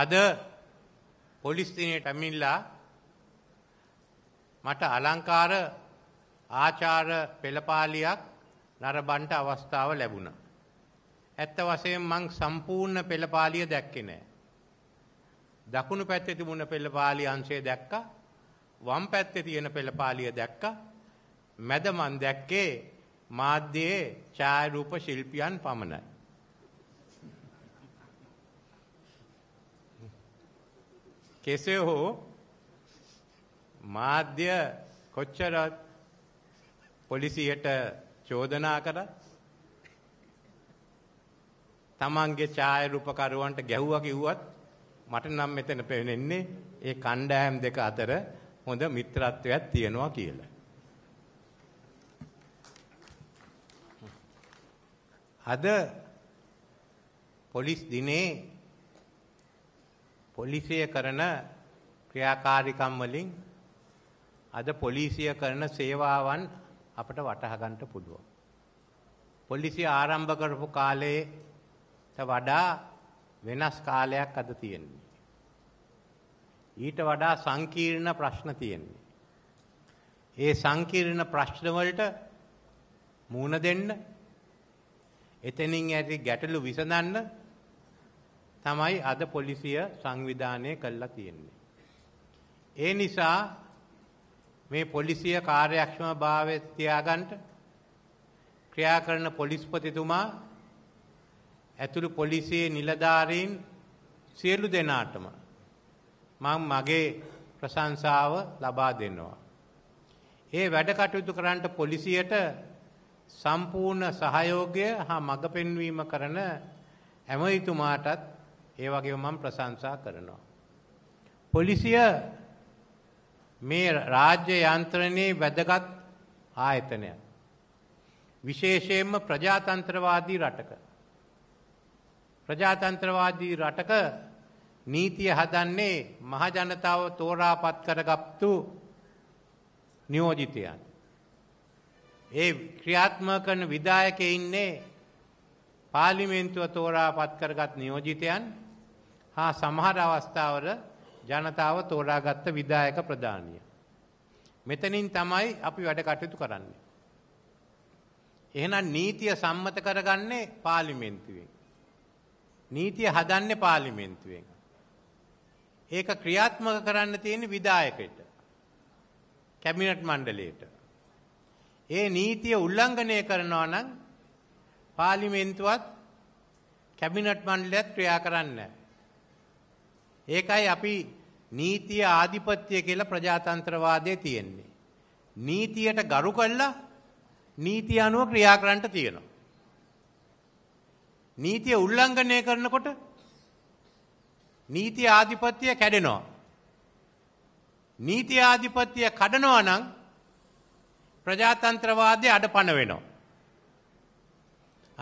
අද පොලිස් දිනේට ඇමිල්ලා මට අලංකාර ආචාර පෙළපාලියක් නරඹන්න අවස්ථාව ලැබුණා. ඇත්ත වශයෙන් මං සම්පූර්ණ පෙළපාලිය දැක්කේ නෑ. දකුණු පැත්තේ තිබුණ පෙළපාලිය අංශය දැක්කා. වම් පැත්තේ තියෙන පෙළපාලිය දැක්කා. මැද මං දැක්කේ මාධ්‍යයේ ඡායාරූප ශිල්පියන් පමණයි. කෙසේ හෝ මාධ්‍ය කොච්චරත් පොලිසියට චෝදනා කරත් තමන්ගේ ඡායාරූපකරුවන්ට ගැහුවා කිව්වත් මට නම් මෙතන පේන්නේ ඒ කණ්ඩායම් දෙක අතර හොඳ මිත්‍රත්වයක් තියෙනවා කියලා. අද පොලිස් දිනේ පොලිසිය කරන ක්‍රියාකාරිකම් වලින් අද පොලිසිය කරන සේවාවන් අපට වටහා ගන්නට පුළුවන්. පොලිසිය ආරම්භ කරපු කාලයට වඩා වෙනස් කාලයක් අද තියෙනවා. ඊට වඩා සංකීර්ණ ප්‍රශ්න තියෙනවා. ඒ සංකීර්ණ ප්‍රශ්න වලට මුහුණ දෙන්න එතනින් ඇති ගැටලු විසඳන්න තමයි අද පොලිසිය සංවිධානය කළා තියෙන්නේ. ඒ නිසා මේ පොලිසිය කාර්යක්ෂම භාවය තියාගන්ට ක්‍රියා කරන පොලිස්පතිතුමා ඇතුළු පොලිසියේ නිලධාරීන් සියලු දෙනාටම මං මගේ ප්‍රශංසාව ලබා දෙනවා. ඒ වැඩ කටයුතු කරන්නට පොලිසියට සම්පූර්ණ සහයෝගය හා මඟ පෙන්වීම කරන ඇමයිතුමාටත් ඒ වගේම මම ප්‍රශංසා කරනවා. පොලිසිය මේ රාජ්‍ය යන්ත්‍රණයේ වැදගත් ආයතනයක්. විශේෂයෙන්ම ප්‍රජාතන්ත්‍රවාදී රටක. ප්‍රජාතන්ත්‍රවාදී රටක නීතිය හදන්නේ මහජනතාව තෝරාපත් කරගත්තු නියෝජිතයන්. ඒ ක්‍රියාත්මක කරන විධායකයේ ඉන්නේ පාර්ලිමේන්තුව තෝරාපත් කරගත් නියෝජිතයන් හා සමහර අවස්ථාවර ජනතාව තෝරාගත්ත විදායක ප්‍රධානිය. මෙතනින් තමයි අපි වැඩ කටයුතු කරන්නේ. එහෙනම් නීතිය සම්මත කරගන්නේ පාර්ලිමේන්තුවෙන්. නීතිය හදන්නේ පාර්ලිමේන්තුවෙන්. ඒක ක්‍රියාත්මක කරන්න තියෙන විදායකයට. කැබිනට් මණ්ඩලයට. ඒ නීතිය උල්ලංඝනය කරනවා නම් පාර්ලිමේන්තුවත් කැබිනට් මණ්ඩලයත් ක්‍රියා කරන්නේ නැහැ. ඒකයි අපි නීතිය ආධිපත්‍ය කියලා ප්‍රජාතන්ත්‍රවාදය තියෙන්නේ. නීතියට ගරු කල්ලා නීති අනුව ක්‍රියා කරන්නට තියෙනවා. නීතිය උල්ලංඝනය කරනකොට නීති ආධිපත්‍යය කැඩෙනවා. නීති ආධිපත්‍යය කඩනවා නම් ප්‍රජාතන්ත්‍රවාදය අඩපණ වෙනවා.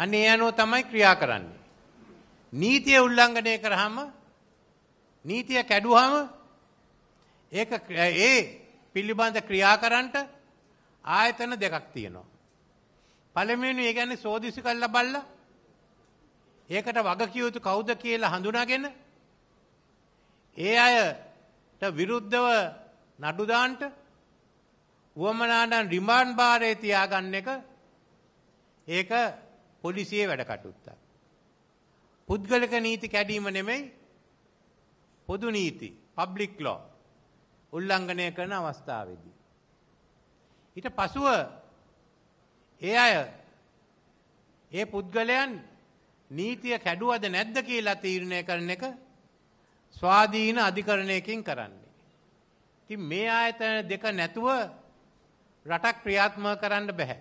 අන්න ඒ අනුව තමයි ක්‍රියා කරන්නේ. නීතිය උල්ලංඝනය කරාම නීතිය කැඩුවම ඒක ඒ පිළිබඳ ක්‍රියාකරන්ට ආයතන දෙකක් තියෙනවා. පළමෙනු ඒ ගැන සෝදිසි කල්ල බල්ල ඒකට වගකියයුතු කෞුද කියලා හඳුනාගෙන ඒ අයට විරුද්ධව නඩුදාන්ට වුවමනාඩන් රිමාන්් භාරය තියාගන්න එක ඒක පොලිසියේ වැඩකටුත්තා. පුද්ගලක නීති කැඩීම නෙමෙයි පොදු නීති පබ්ලික් ලෝ උල්ලංඝනය කරන අවස්ථාවේදී. ඊට පසුව ඒ අය ඒ පුද්ගලයන් නීතිය කැඩුවද නැද්ද කියලා තීරණය කරන එක ස්වාධීන අධිකරණයකින් කරන්නේ. ඉතින් මේ ආයතන දෙක නැතුව රටක් ක්‍රියාත්මක කරන්න බෑ.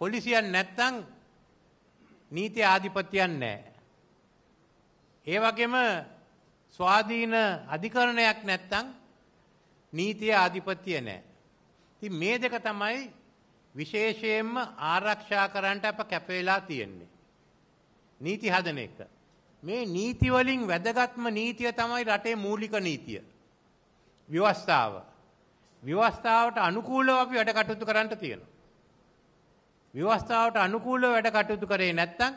පොලිසියන් නැත්තම් නීති ආධිපතියන් නැහැ. ඒ වගේම ස්වාධීන අධිකරණයක් නැත්තං නීතිය ආධිපත්තිය නෑ. ති මේ දෙක තමයි විශේෂයෙන්ම ආරක්ෂා කරන්ට අප කැපවෙලා තියෙන්නේ. නීති හදන එක. මේ නීතිවලින් වැදගත්ම නීතිය තමයි රටේ මූලික නීතිය. ව්‍යවස්ථාව. ව්‍යවස්ථාවට අනුකූලව අපි වැඩ කටයුතු කරන්නට තියෙනවා. ව්‍යවස්ථාවට අනුකූලව වැඩ කටයුතු කරේ නැත්තං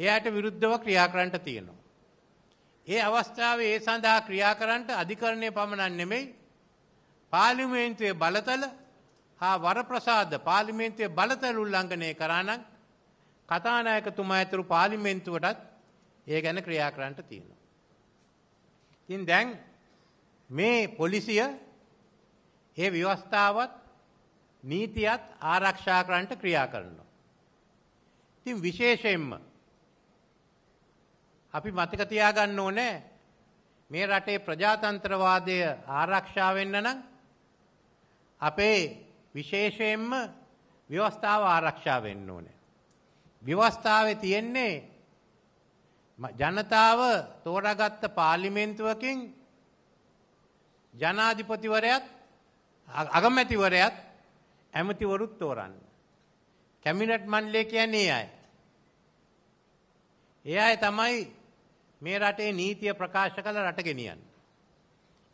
එයාට විරුද්ධව ක්‍රියා කරන්නට තියෙනවා. ඒ අවස්ථාවේ ඒ සඳහා ක්‍රියා කරන්නට අධිකරණය පමණක් නෙමෙයි පාර්ලිමේන්තුවේ බලතල හා වරප්‍රසාද පාර්ලිමේන්තුවේ බලතල උල්ලංඝනය කරා නම් කතානායකතුමා ඇතුළු පාර්ලිමේන්තුවටත් ඒ ගැන ක්‍රියා කරන්නට තියෙනවා. ඉතින් දැන් මේ පොලිසිය ඒ ව්‍යවස්ථාවත් නීතියත් ආරක්ෂා කරන්නට ක්‍රියා කරනවා. ඉතින් විශේෂයෙන්ම අපි මතක තියාගන්න ඕනේ මේ රටේ ප්‍රජාතන්ත්‍රවාදය ආරක්ෂා වෙන්න නම් අපේ විශේෂයෙන්ම ව්‍යවස්ථාව ආරක්ෂා වෙන්න ඕනේ. ව්‍යවස්ථාවේ තියෙන්නේ ජනතාව තෝරාගත්ත පාර්ලිමේන්තුවකින් ජනාධිපතිවරයත් අගමැතිවරයත් ඇමතිවරුත් තෝරන්න. කැමිනට් මණ්ඩලය කියන්නේ අය. ඒ අය තමයි මේ රටේ නීතිය ප්‍රකාශ කළ රට ගෙනියන්න.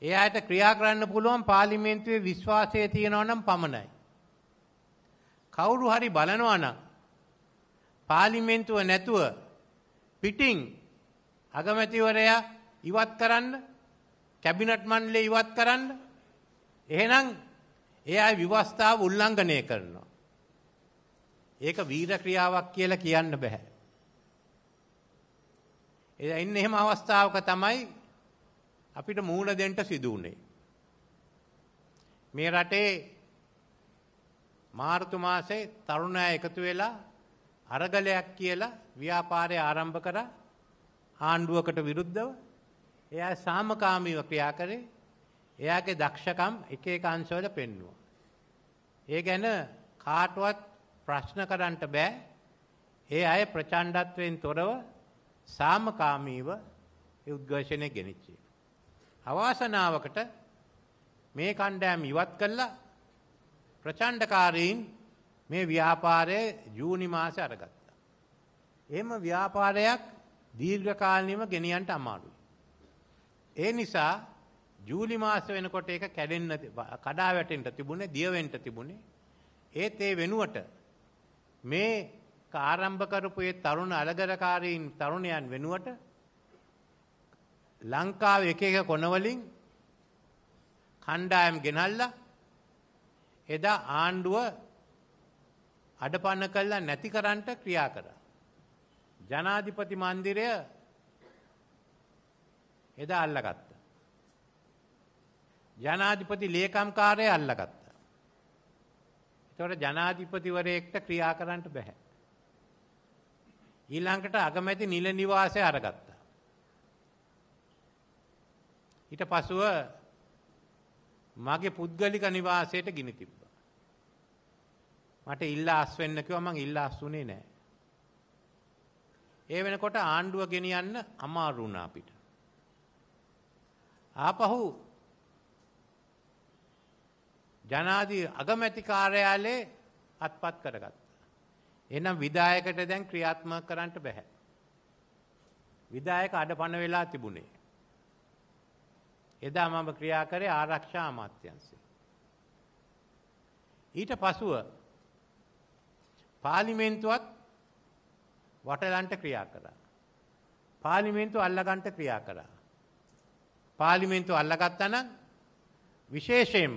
ඒ අයට ක්‍රියා කරන්න පුළුවන් පාර්ලිමේන්තුවේ විශ්වාසය තියෙනවා නම් පමණයි. කවුරු හරි බලනවා නම් පාර්ලිමේන්තුව නැතුව පිටින් අගමැතිවරයා ඉවත් කරන්න කැබිනට් මණ්ඩලය ඉවත් කරන්න එහෙනම් ඒ අය විවස්ථාව උල්ලංඝනය කරනවා. ඒක වීර ක්‍රියාවක් කියලා කියන්න බෑ. එන්න එහෙම අවස්ථාවක තමයි අපිට මූණ දෙන්න සිදු වුනේ. මේ රටේ මාර්තු මාසේ තරුණ අය එකතු වෙලා අරගලයක් කියලා ව්‍යාපාරය ආරම්භ කර ආණ්ඩුවකට විරුද්ධව එයා සාමකාමීව ක්‍රියා කරේ. එයාගේ දක්ෂකම් එක එක අංශවල පෙන්වුවා. ඒ ගැන කාටවත් ප්‍රශ්න කරන්න බෑ. ඒ අය ප්‍රචණ්ඩත්වයෙන් තොරව සාමකාමීව ඒ උද්ඝර්ෂණය ගෙනිච්චේ. අවාසනාවකට මේ කණ්ඩෑම් ඉවත් කළා ප්‍රචණ්ඩකාරීන් මේ ව්‍යාපාරය ජූනි මාසේ අරගත්තා. එහෙම ව්‍යාපාරයක් දීර්ඝකාලීනව ගෙනියන්න අමාරුයි. ඒ නිසා ජූලි මාස වෙනකොට ඒක කැඩෙන්න කඩා වැටෙන්න තිබුණේ දිය වෙන්න තිබුණේ ඒත් ඒ වෙනුවට මේ ආරම්භ කරපු ඒ තරුණ අලගරකාරීන් තරුණයන් වෙනුවට ලංකාව එක එක කොනවලින් කණ්ඩායම් ගෙනල්ලා එදා ආණ්ඩුව අඩපන්න කළා නැති කරන්නට ක්‍රියා කරා. ජනාධිපති මන්දිරය එදා අල්ලගත්තා. ජනාධිපති ලේකම්කාරය අල්ලගත්තා. එතකොට ජනාධිපතිවරයෙක්ට ක්‍රියා කරන්නට බැහැ. ඊළඟට අගමැති නිල නිවාසය අරගත්තා. ඊට පසුව මගේ පුද්ගලික නිවාසයට ගිනි තිබ්බා. මට ඉල්ලා අස් වෙන්න කිව්වා මං ඉල්ලා අස්ුනේ නෑ. ඒ වෙනකොට ආණ්ඩුව ගෙනියන්න අමාරු වුණා අපිට. ආපහු ජනාධි අගමැති කාර්යාලයේ අත්පත් කරගත්තා. එනම් විදායකට දැන් ක්‍රියාත්ම කරන්නට බැහැ. විදායක අඩ පණ වෙලා තිබුණේ. එදා මම ක්‍රියා කරේ ආරක්ෂා අමාත්‍යන්සේ. ඊට පසුව පාලිමේන්තුවත් වටලන්ට ක්‍රියා කරා. පාලිමේන්තු අල්ලගන්ට ක්‍රියා කරා. පාලිමේන්තු අල්ලගත්තන විශේෂයෙන්ම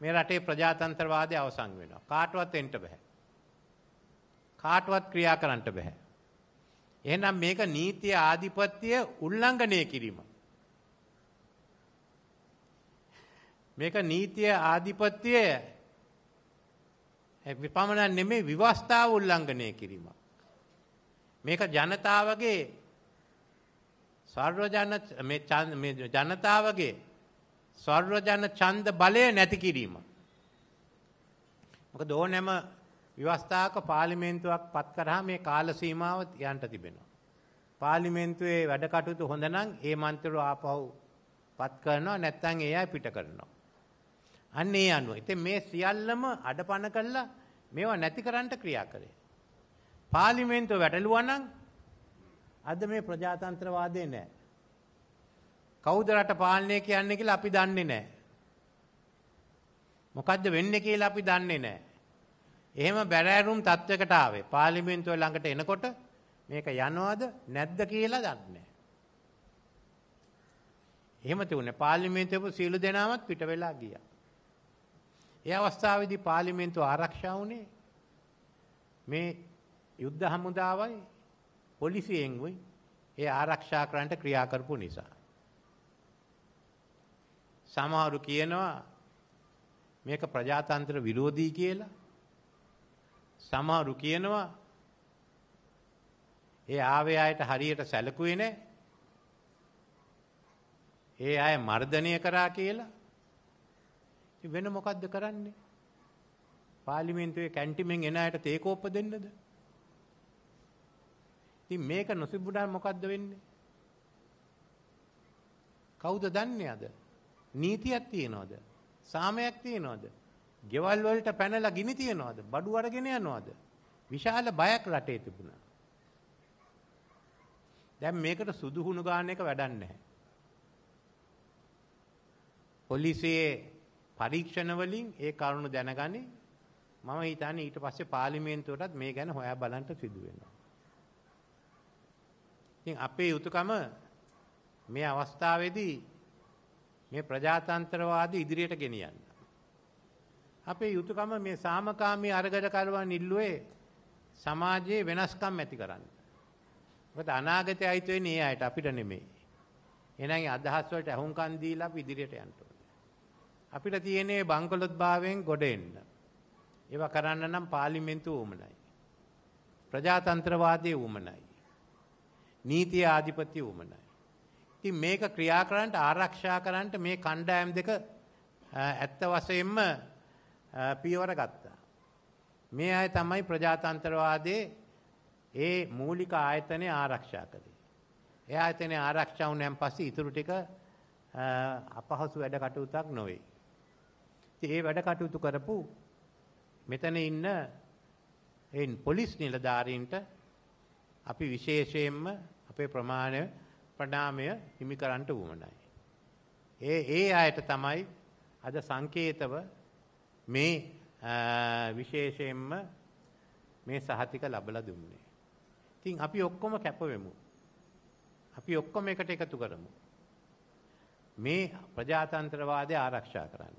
මේ රටේ ප්‍රජාතන්ත්‍රවාදය අවසං වෙනවා. කාටවත් එන්ට බැහැ. කාටවත් ක්‍රියා කරන්නට බැහැ. එහෙනම් මේක නීතිය ආධිපත්‍ය උල්ලංඝනය කිරීම. මේක නීතිය ආධිපත්‍ය විපමණක් නෙමේ විවස්ථාව උල්ලංඝනය කිරීමක්. මේක ජනතාවගේ සර්වජන මේ ජනතාවගේ සර්වජන ඡන්ද බලය නැති කිරීම. මොකද ඕනෑම විවස්ථාවක පාර්ලිමේන්තුවක් පත් කරා මේ කාල සීමාව යන්ට තිබෙනවා. පාර්ලිමේන්තුවේ වැඩ කටයුතු හොඳ නම් ඒ මන්ත්‍රීව ආපහු පත් කරනවා නැත්නම් ඒ අය පිට කරනවා. අන්න ඒ අනුව. ඉතින් මේ සියල්ලම අඩපණ කළා මේවා නැති කරන්න ක්‍රියා කරේ. පාර්ලිමේන්තුව වැටලුවා නම් අද මේ ප්‍රජාතන්ත්‍රවාදේ නැහැ. කවුද රට පාලනය කියන්නේ කියලා අපි දන්නේ නැහැ. මොකද්ද වෙන්නේ කියලා අපි දන්නේ නැහැ. එහෙම බැරෑරුම් තත්ත්වකට ආවේ පාලිමෙන්න්තුව ළඟට එනකොට මේක යනවාද නැද්ද කියලා දන්නේ. එහෙම තිවුණ පාලිමේන්තපු සීලු දෙනාවත් පිට වෙලා ගිය. ඒ අවස්ථාවදි පාලිමේන්තු ආරක්ෂා වනේ මේ යුද්ධ හමුදාවයි පොලිසියෙන්ගුයි ඒ ආරක්ෂා කරන්ට ක්‍රියාකරපු නිසා. සමහරු කියනවා මේක ප්‍රජාතන්ත්‍ර විරෝධී කියලා සමහරු කියනවා ඒ ආවේ අයට හරියට සැලකුවේ නැහැ. ඒ අය මර්ධනය කරා කියලා. වෙන මොකද්ද කරන්නේ? පාර්ලිමේන්තුවේ කැන්ටිමෙන් එන අයට තේකෝප්ප දෙන්නද? ඉතින් මේක නොසිබුණා මොකද්ද වෙන්නේ? කවුද දන්නේ අද? නීතියක් තියනවද? සාමයක් තියනවද? ගෙවල් වලට පැනලා ගිනි තියනවාද? බඩු අරගෙන යනවාද? විශාල බයක් රටේ තිබුණා. දැන් මේකට සුදුහුණු ගන්න එක වැඩක් නැහැ. පොලිසියේ පරීක්ෂණ වලින් ඒ කරුණු දැනගනි. මම හිතන්නේ ඊට පස්සේ පාර්ලිමේන්තුවටත් මේ ගැන හොයා බලන්න සිදු වෙනවා. ඉතින් අපේ යුතුයකම මේ අවස්ථාවේදී මේ ප්‍රජාතන්ත්‍රවාදී ඉදිරියට ගෙනියන්න. අපේ යුතුයකම මේ සාමකාමී අරගල කරුවන් ඉල්ලුවේ සමාජයේ වෙනස්කම් ඇති කරන්න. මොකද අනාගතය අයිති වෙන්නේ ඒ අයට අපිට නෙමෙයි. එහෙනම් අදහස් වලට අහුම්කන් දීලා අපි ඉදිරියට යන්න ඕනේ. අපිට තියෙන්නේ බංකොලොත් භාවයෙන් ගොඩ එන්න. ඒවා කරන්න නම් පාර්ලිමේන්තුව උමනයි. ප්‍රජාතන්ත්‍රවාදයේ උමනයි. නීතිය ආධිපත්‍ය උමනයි. ඉතින් මේක ක්‍රියා කරන්නට ආරක්ෂා කරන්නට මේ කණ්ඩායම් දෙක ඇත්ත වශයෙන්ම පියවර ගත්තා. මේ අය තමයි ප්‍රජාතන්ත්‍රවාදයේ ඒ මූලික ආයතනය ආරක්ෂා කළේ. ඒ ආයතනය ආරක්ෂා වුණයන් පස්සේ ඉතුරු ටික අපහසු වැඩ කටයුත්තක් නොවේ. ඉතින් ඒ වැඩ කටයුතු කරපු මෙතන ඉන්න එන් පොලිස් නිලධාරීන්ට අපි විශේෂයෙන්ම අපේ ප්‍රමාණය ප්‍රණාමය හිමි කරන්නට වුමනයි. ඒ ඒ අයට තමයි අද සංකේතව මේ විශේෂයෙන්ම මේ සහතික ලබලා දුන්නේ. ඉතින් අපි ඔක්කොම කැපවෙමු. අපි ඔක්කොම එකට එකතු කරමු. මේ ප්‍රජාතන්ත්‍රවාදය ආරක්ෂා කරන්න.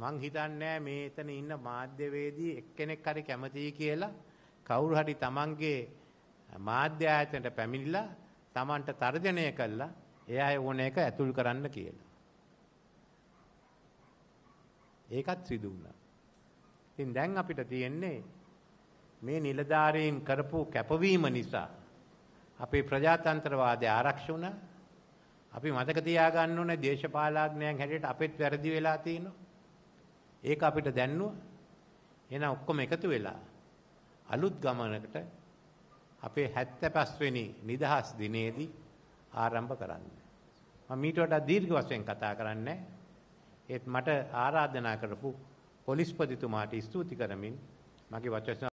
මං හිතන්නේ මේ එතන ඉන්න මාධ්‍යවේදී එක්කෙනෙක් හරි කැමතියි කියලා කවුරු හරි තමන්ගේ මාධ්‍ය ආයතනට පැමිණිලා තමන්ට තර්ජනය කළා එයා ඕන එක ඇතුල් කරන්න කියලා. ඒකත් සිදු වුණා. ඉතින් දැන් අපිට තියෙන්නේ මේ නිලධාරීන් කරපු කැපවීම නිසා අපේ ප්‍රජාතන්ත්‍රවාදය ආරක්ෂා වුණා. අපි මතක තියාගන්න ඕනේ දේශපාලඥයන් හැටියට අපිට වැරදි වෙලා තියෙනවා. ඒක අපිට දැන්නුව. එහෙනම් ඔක්කොම එකතු වෙලා අලුත් ගමනකට අපේ 75 වෙනි නිදහස් දිනේදී ආරම්භ කරන්න. මම මීට වඩා දීර්ඝ වශයෙන් කතා කරන්නේ නැහැ. ඒත් මට ආරාධනා කරපු පොලිස්පතිතුමාට ස්තුති කරමින් මගේ වචන